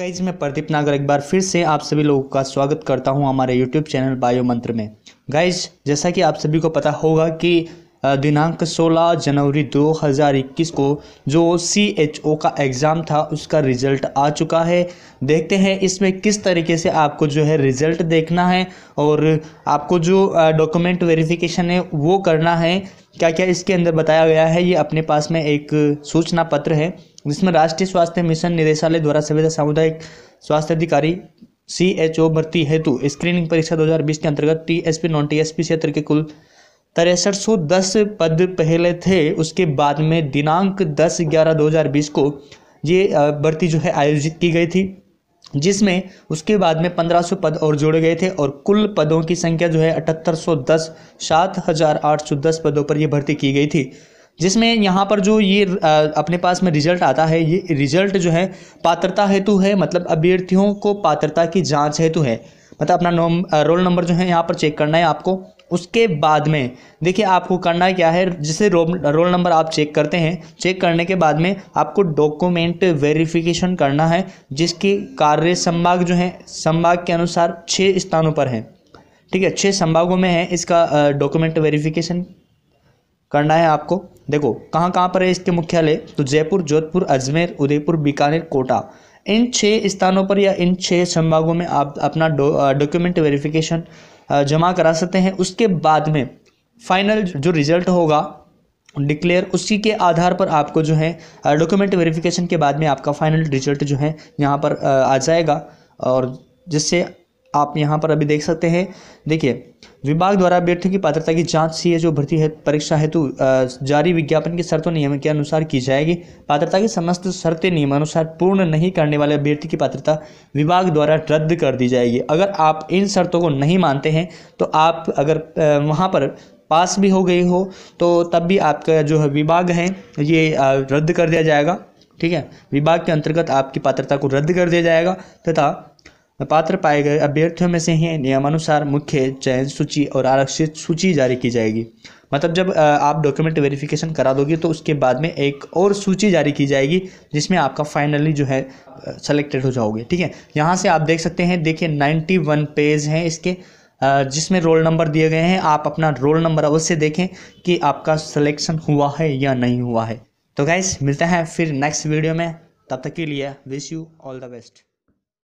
guys मैं प्रदीप नागर एक बार फिर से आप सभी लोगों का स्वागत करता हूं हमारे यूट्यूब चैनल बायो मंत्र में गाइज जैसा कि आप सभी को पता होगा कि दिनांक 16 जनवरी 2021 को जो सी एच ओ का एग्ज़ाम था उसका रिज़ल्ट आ चुका है देखते हैं इसमें किस तरीके से आपको जो है रिज़ल्ट देखना है और आपको जो डॉक्यूमेंट वेरिफिकेशन है वो करना है क्या क्या इसके अंदर बताया गया है ये अपने पास में एक सूचना पत्र है जिसमें राष्ट्रीय स्वास्थ्य मिशन निदेशालय द्वारा सभी सामुदायिक स्वास्थ्य अधिकारी सी एच ओ भर्ती हेतु स्क्रीनिंग परीक्षा 2020 के अंतर्गत T S P non T S P क्षेत्र के कुल तिरसठ सौ दस पद पहले थे उसके बाद में दिनांक दस ग्यारह दो हज़ार बीस को ये भर्ती जो है आयोजित की गई थी जिसमें उसके बाद में पंद्रह सौ पद और जोड़े गए थे और कुल पदों की संख्या जो है अठहत्तर सौ दस सात हज़ार आठ सौ दस पदों पर यह भर्ती की गई थी जिसमें यहाँ पर जो ये अपने पास में रिजल्ट आता है ये रिजल्ट जो है पात्रता हेतु है मतलब अभ्यर्थियों को पात्रता की जांच हेतु है मतलब अपना नॉम रोल नंबर जो है यहाँ पर चेक करना है आपको उसके बाद में देखिए आपको करना क्या है जिसे रोल नंबर आप चेक करते हैं चेक करने के बाद में आपको डॉक्यूमेंट वेरिफिकेशन करना है जिसके कार्य संभाग जो हैं संभाग के अनुसार छः स्थानों पर हैं ठीक है छः संभागों में है इसका डॉक्यूमेंट वेरिफिकेशन करना है आपको देखो कहाँ कहाँ पर है इसके मुख्यालय तो जयपुर जोधपुर अजमेर उदयपुर बीकानेर कोटा इन छः स्थानों पर या इन छः संभागों में आप अपना डॉक्यूमेंट वेरिफिकेशन जमा करा सकते हैं उसके बाद में फाइनल जो रिज़ल्ट होगा डिक्लेयर उसी के आधार पर आपको जो है डॉक्यूमेंट वेरिफिकेशन के बाद में आपका फाइनल रिजल्ट जो है यहाँ पर आ जाएगा और जिससे आप यहाँ पर अभी देख सकते हैं देखिए विभाग द्वारा अभ्यर्थियों की पात्रता की जांच सी जो भर्ती है परीक्षा हेतु जारी विज्ञापन की शर्तों नियम के अनुसार की जाएगी पात्रता की समस्त शर्तें नियमानुसार पूर्ण नहीं करने वाले अभ्यर्थी की पात्रता विभाग द्वारा रद्द कर दी जाएगी अगर आप इन शर्तों को नहीं मानते हैं तो आप अगर वहाँ पर पास भी हो गई हो तो तब भी आपका जो है विभाग है ये रद्द कर दिया जाएगा ठीक है विभाग के अंतर्गत आपकी पात्रता को रद्द कर दिया जाएगा तथा पात्र पाए गए अभ्यर्थियों में से ही नियमानुसार मुख्य चयन सूची और आरक्षित सूची जारी की जाएगी मतलब जब आप डॉक्यूमेंट वेरिफिकेशन करा दोगे तो उसके बाद में एक और सूची जारी की जाएगी जिसमें आपका फाइनली जो है सेलेक्टेड हो जाओगे ठीक है यहाँ से आप देख सकते हैं देखिए वन पेज हैं इसके जिसमें रोल नंबर दिए गए हैं आप अपना रोल नंबर अवश्य देखें कि आपका सलेक्शन हुआ है या नहीं हुआ है तो गैस मिलते हैं फिर नेक्स्ट वीडियो में तब तक के लिए wish you all the best